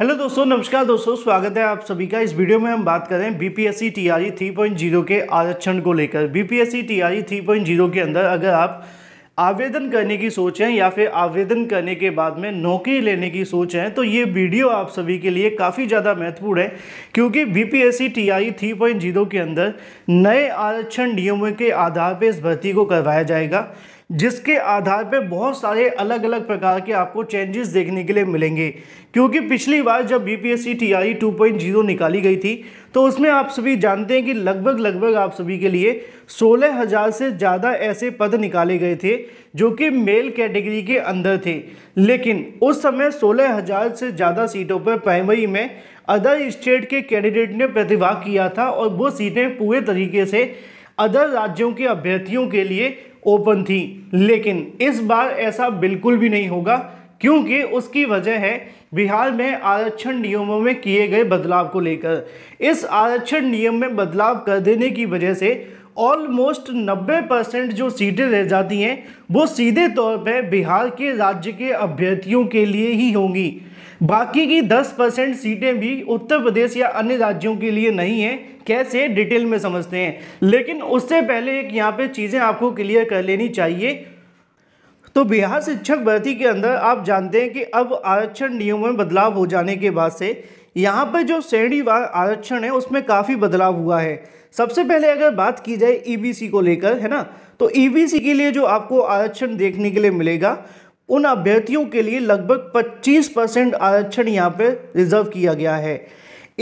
hello दोस्तों नमस्कार दोस्तों स्वागत है आप सभी का इस वीडियो में हम बात करें B P S C three point zero के आरक्षण को लेकर B P S C three point zero के अंदर अगर आप आवेदन करने की सोच हैं या फिर आवेदन करने के बाद में नौकरी लेने की सोच हैं तो ये वीडियो आप सभी के लिए काफ़ी ज़्यादा महत्वपूर्ण है क्योंकि B P S C T I three point zero के अंदर नए आरक्षण नियमों के आधार पर इस भर्ती को करवाया जाएगा जिसके आधार पर बहुत सारे अलग अलग प्रकार के आपको चेंजेस देखने के लिए मिलेंगे क्योंकि पिछली बार जब B P S C T I two point zero निकाली गई थी तो उसमें आप सभी जानते हैं कि लगभग लगभग आप सभी के लिए सोलह हज़ार से ज़्यादा ऐसे पद निकाले गए थे जो कि मेल कैटेगरी के अंदर थे लेकिन उस समय सोलह हज़ार से ज़्यादा सीटों पर प्राइमरी में अदर स्टेट के कैंडिडेट ने प्रतिभाग किया था और वो सीटें पूरे तरीके से अदर राज्यों के अभ्यर्थियों के लिए ओपन थी लेकिन इस बार ऐसा बिल्कुल भी नहीं होगा क्योंकि उसकी वजह है बिहार में आरक्षण नियमों में किए गए बदलाव को लेकर इस आरक्षण नियम में बदलाव कर देने की वजह से ऑलमोस्ट 90 परसेंट जो सीटें रह जाती हैं वो सीधे तौर पे बिहार के राज्य के अभ्यर्थियों के लिए ही होंगी बाकी की 10 परसेंट सीटें भी उत्तर प्रदेश या अन्य राज्यों के लिए नहीं हैं कैसे डिटेल में समझते हैं लेकिन उससे पहले एक यहाँ पे चीज़ें आपको क्लियर कर लेनी चाहिए तो बिहार शिक्षक भर्ती के अंदर आप जानते हैं कि अब आरक्षण नियमों में बदलाव हो जाने के बाद से यहाँ पर जो श्रेणीवार आरक्षण है उसमें काफ़ी बदलाव हुआ है सबसे पहले अगर बात की जाए ईबीसी e को लेकर है ना तो ईबीसी e के लिए जो आपको आरक्षण देखने के लिए मिलेगा उन अभ्यर्थियों के लिए लगभग 25 परसेंट आरक्षण यहाँ पर रिजर्व किया गया है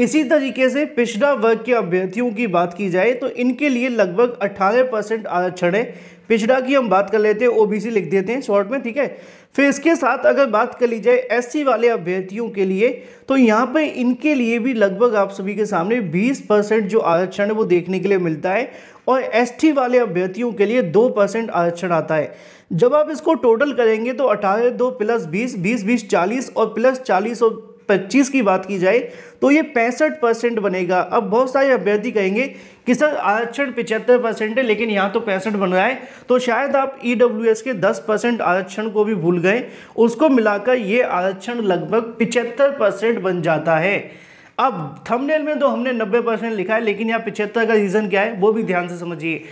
इसी तरीके से पिछड़ा वर्ग के अभ्यर्थियों की बात की जाए तो इनके लिए लगभग 18 परसेंट आरक्षण है पिछड़ा की हम बात कर लेते हैं ओबीसी लिख देते हैं शॉर्ट में ठीक है फिर इसके साथ अगर बात कर ली जाए एससी वाले अभ्यर्थियों के लिए तो यहाँ पे इनके लिए भी लगभग आप सभी के सामने 20 परसेंट जो आरक्षण है वो देखने के लिए मिलता है और एसटी वाले अभ्यर्थियों के लिए दो परसेंट आरक्षण आता है जब आप इसको टोटल करेंगे तो अठारह दो प्लस बीस बीस बीस चालीस और प्लस चालीस और पच्चीस की बात की जाए तो ये पैंसठ परसेंट बनेगा अब बहुत सारे अभ्यर्थी कहेंगे कि सर आरक्षण पिचहत्तर परसेंट है लेकिन यहाँ तो पैंसठ बन रहा है तो शायद आप ई e के दस परसेंट आरक्षण को भी भूल गए उसको मिलाकर ये आरक्षण लगभग पिचहत्तर परसेंट बन जाता है अब थंबनेल में तो हमने 90 परसेंट लिखा है लेकिन यहाँ पिछहत्तर का रीज़न क्या है वो भी ध्यान से समझिए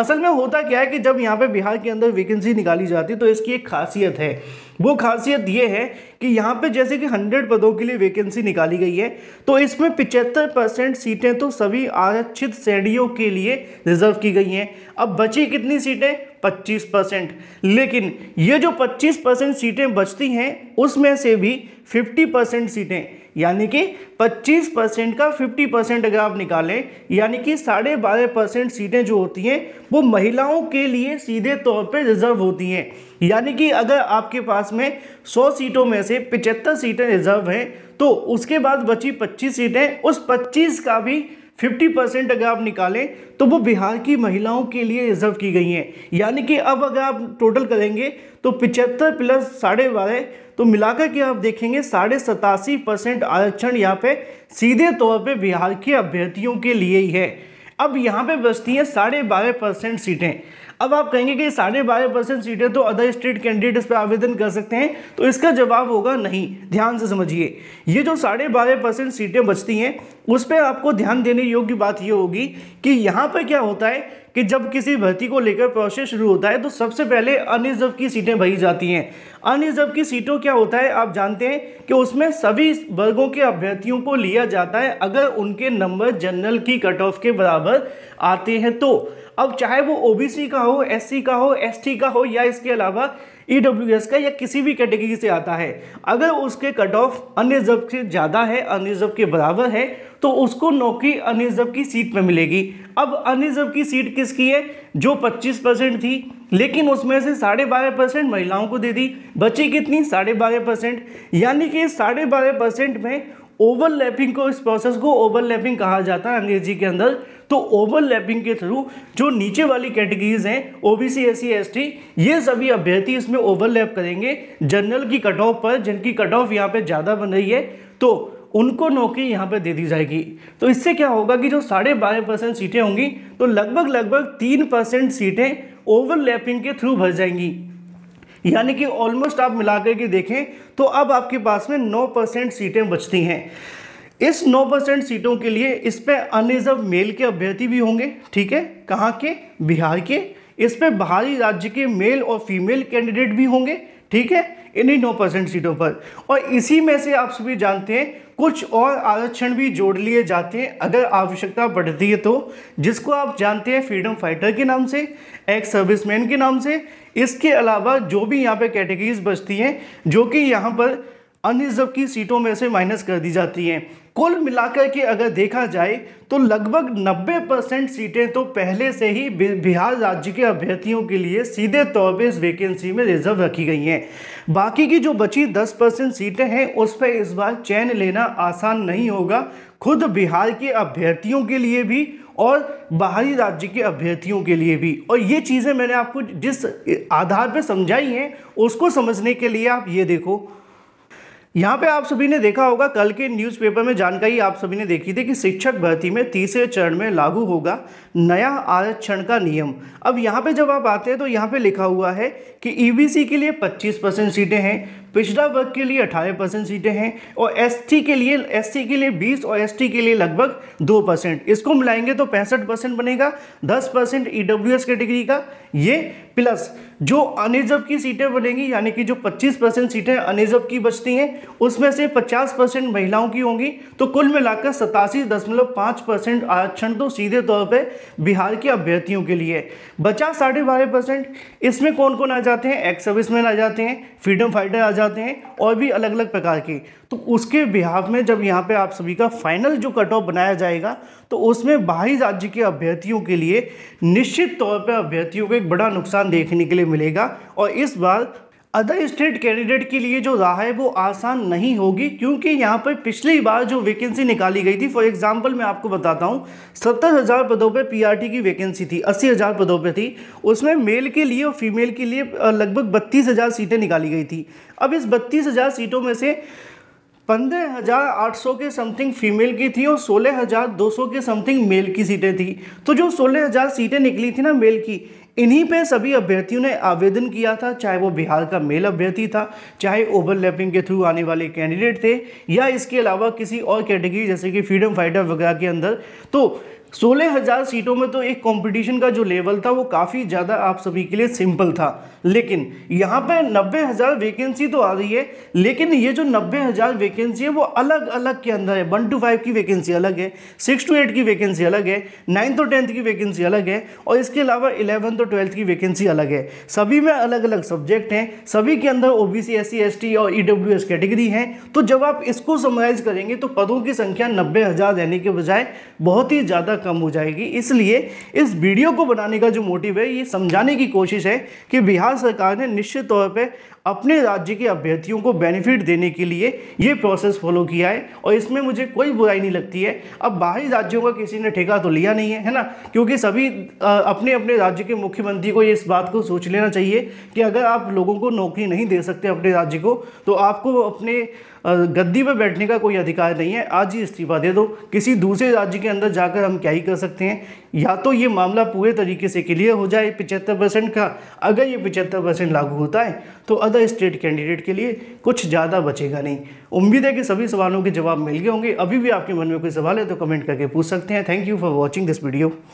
असल में होता क्या है कि जब यहाँ पे बिहार के अंदर वैकेंसी निकाली जाती है तो इसकी एक खासियत है वो खासियत ये है कि यहाँ पे जैसे कि 100 पदों के लिए वैकेंसी निकाली गई है तो इसमें पिचहत्तर परसेंट सीटें तो सभी आरक्षित श्रेणियों के लिए रिजर्व की गई हैं अब बची कितनी सीटें 25 परसेंट लेकिन ये जो 25 परसेंट सीटें बचती हैं उसमें से भी 50 परसेंट सीटें यानी कि 25 परसेंट का 50 परसेंट अगर आप निकालें यानी कि साढ़े बारह परसेंट सीटें जो होती हैं वो महिलाओं के लिए सीधे तौर पर रिजर्व होती हैं यानी कि अगर आपके पास में 100 सीटों में से 75 सीटें रिजर्व हैं तो उसके बाद बची 25 सीटें उस 25 का भी फिफ्टी परसेंट अगर आप निकालें तो वो बिहार की महिलाओं के लिए रिजर्व की गई हैं यानी कि अब अगर आप टोटल करेंगे तो पिचहत्तर प्लस साढ़े बारह तो मिलाकर के आप देखेंगे साढ़े सतासी परसेंट आरक्षण यहाँ पे सीधे तौर पे बिहार के अभ्यर्थियों के लिए ही है अब यहाँ पे बचती हैं साढ़े बारह परसेंट सीटें अब आप कहेंगे कि साढ़े बारह परसेंट सीटें तो अदर स्टेट कैंडिडेट्स पर आवेदन कर सकते हैं तो इसका जवाब होगा नहीं ध्यान से समझिए ये जो साढ़े बारह परसेंट सीटें बचती हैं उस पर आपको ध्यान देने योग्य बात ये होगी कि यहाँ पर क्या होता है कि जब किसी भर्ती को लेकर प्रोसेस शुरू होता है तो सबसे पहले अनरिजर्व की सीटें भरी जाती हैं अनरिजर्व की सीटों क्या होता है आप जानते हैं कि उसमें सभी वर्गों के अभ्यर्थियों को लिया जाता है अगर उनके नंबर जनरल की कट ऑफ के बराबर आते हैं तो अब चाहे वो ओबीसी का हो एससी का हो एसटी का हो या इसके अलावा ईडब्ल्यू e का या किसी भी कैटेगरी से आता है अगर उसके कट ऑफ जब से ज़्यादा है जब के बराबर है तो उसको नौकरी जब की सीट में मिलेगी अब जब की सीट किसकी है जो 25 परसेंट थी लेकिन उसमें से साढ़े बारह परसेंट महिलाओं को दे दी बची कितनी साढ़े बारह परसेंट यानी कि साढ़े बारह परसेंट में ओवरलैपिंग को इस प्रोसेस को ओवरलैपिंग कहा जाता है अंग्रेजी के अंदर तो ओवरलैपिंग के थ्रू जो नीचे वाली कैटेगरीज हैं ओबीसी एससी एसटी ये सभी अभ्यर्थी इसमें ओवरलैप करेंगे जनरल की कट ऑफ पर जिनकी कट ऑफ यहाँ पे ज़्यादा बन रही है तो उनको नौकरी यहाँ पे दे दी जाएगी तो इससे क्या होगा कि जो साढ़े बारह परसेंट सीटें होंगी तो लगभग लगभग तीन परसेंट सीटें ओवरलैपिंग के थ्रू भर जाएंगी यानी कि ऑलमोस्ट आप मिला करके देखें तो अब आपके पास में नौ परसेंट सीटें बचती हैं इस 9 परसेंट सीटों के लिए इस पर अनरिजर्व मेल के अभ्यर्थी भी होंगे ठीक है कहाँ के बिहार के इस पर बाहरी राज्य के मेल और फीमेल कैंडिडेट भी होंगे ठीक है इन्हीं नौ परसेंट सीटों पर और इसी में से आप सभी जानते हैं कुछ और आरक्षण भी जोड़ लिए जाते हैं अगर आवश्यकता बढ़ती है तो जिसको आप जानते हैं फ्रीडम फाइटर के नाम से एक्स सर्विसमैन के नाम से इसके अलावा जो भी यहाँ पे कैटेगरीज बचती हैं जो कि यहाँ पर अनरिजर्व की सीटों में से माइनस कर दी जाती हैं कुल मिलाकर के अगर देखा जाए तो लगभग 90 परसेंट सीटें तो पहले से ही बिहार राज्य के अभ्यर्थियों के लिए सीधे तौर पर इस वैकेंसी में रिजर्व रखी गई हैं बाकी की जो बची 10 परसेंट सीटें हैं उस पर इस बार चयन लेना आसान नहीं होगा खुद बिहार के अभ्यर्थियों के लिए भी और बाहरी राज्य के अभ्यर्थियों के लिए भी और ये चीज़ें मैंने आपको जिस आधार पर समझाई हैं उसको समझने के लिए आप ये देखो यहाँ पे आप सभी ने देखा होगा कल के न्यूज़पेपर में जानकारी आप सभी ने देखी थी कि शिक्षक भर्ती में तीसरे चरण में लागू होगा नया आरक्षण का नियम अब यहाँ पे जब आप आते हैं तो यहाँ पे लिखा हुआ है कि ईबीसी e के लिए 25 परसेंट सीटें हैं पिछड़ा वर्ग के लिए अठारह परसेंट सीटें हैं और एसटी के लिए टी के लिए बीस और एसटी के लिए लगभग दो परसेंट इसको मिलाएंगे तो पैंसठ परसेंट बनेगा दस परसेंट ई e कैटेगरी का ये प्लस जो अनिजब की सीटें बनेंगी यानी कि जो 25 परसेंट सीटें अनिजब की बचती हैं उसमें से 50 परसेंट महिलाओं की होंगी तो कुल मिलाकर सतासी दशमलव पाँच परसेंट आरक्षण तो सीधे तौर पे बिहार के अभ्यर्थियों के लिए बचा साढ़े बारह परसेंट इसमें कौन कौन आ जाते हैं एक्स सर्विस आ जाते हैं फ्रीडम फाइटर आ जाते जाते हैं और भी अलग अलग प्रकार के तो उसके बिहाफ में जब यहाँ पे आप सभी का फाइनल जो कट ऑफ बनाया जाएगा तो उसमें बाहरी राज्य के अभ्यर्थियों के लिए निश्चित तौर पर अभ्यर्थियों को एक बड़ा नुकसान देखने के लिए मिलेगा और इस बार अदर स्टेट कैंडिडेट के लिए जो राह है वो आसान नहीं होगी क्योंकि यहाँ पर पिछली बार जो वैकेंसी निकाली गई थी फॉर एग्जांपल मैं आपको बताता हूँ सत्तर हज़ार पदों पे पीआरटी की वैकेंसी थी अस्सी हज़ार पदों पे थी उसमें मेल के लिए और फीमेल के लिए लगभग बत्तीस हज़ार सीटें निकाली गई थी अब इस बत्तीस हज़ार सीटों में से पंद्रह हज़ार आठ सौ के समथिंग फीमेल की थी और सोलह हज़ार दो सौ के समथिंग मेल की सीटें थी तो जो सोलह हज़ार सीटें निकली थी ना मेल की इन्हीं पे सभी अभ्यर्थियों ने आवेदन किया था चाहे वो बिहार का मेल अभ्यर्थी था चाहे ओवरलैपिंग के थ्रू आने वाले कैंडिडेट थे या इसके अलावा किसी और कैटेगरी जैसे कि फ्रीडम फाइटर वगैरह के अंदर तो सोलह हज़ार सीटों में तो एक कंपटीशन का जो लेवल था वो काफ़ी ज़्यादा आप सभी के लिए सिंपल था लेकिन यहाँ पे नब्बे हज़ार वैकेंसी तो आ रही है लेकिन ये जो नब्बे हज़ार वैकेंसी है वो अलग अलग के अंदर है वन टू फाइव की वैकेंसी अलग है सिक्स टू एट की वैकेंसी अलग है नाइन्थ और टेंथ की वैकेंसी अलग है और इसके अलावा इलेवंथ और ट्वेल्थ की वैकेंसी अलग है सभी में अलग अलग सब्जेक्ट हैं सभी के अंदर O B C S C S T और ई डब्ल्यू एस कैटेगरी हैं तो जब आप इसको समराइज करेंगे तो पदों की संख्या नब्बे हज़ार देने के बजाय बहुत ही ज़्यादा कम हो जाएगी इसलिए इस वीडियो को बनाने का जो मोटिव है ये समझाने की कोशिश है कि बिहार सरकार ने निश्चित तौर पर अपने राज्य के अभ्यर्थियों को बेनिफिट देने के लिए ये प्रोसेस फॉलो किया है और इसमें मुझे कोई बुराई नहीं लगती है अब बाहरी राज्यों का किसी ने ठेका तो लिया नहीं है है ना क्योंकि सभी अपने अपने राज्य के मुख्यमंत्री को इस बात को सोच लेना चाहिए कि अगर आप लोगों को नौकरी नहीं दे सकते अपने राज्य को तो आपको अपने गद्दी पर बैठने का कोई अधिकार नहीं है आज ही इस्तीफा दे दो किसी दूसरे राज्य के अंदर जाकर हम क्या ही कर सकते हैं या तो ये मामला पूरे तरीके से क्लियर हो जाए पिचहत्तर परसेंट का अगर ये पिचहत्तर परसेंट लागू होता है तो ज़्यादा स्टेट कैंडिडेट के लिए कुछ ज़्यादा बचेगा नहीं उम्मीद है कि सभी सवालों के जवाब मिल गए होंगे अभी भी आपके मन में कोई सवाल है तो कमेंट करके पूछ सकते हैं thank you for watching this video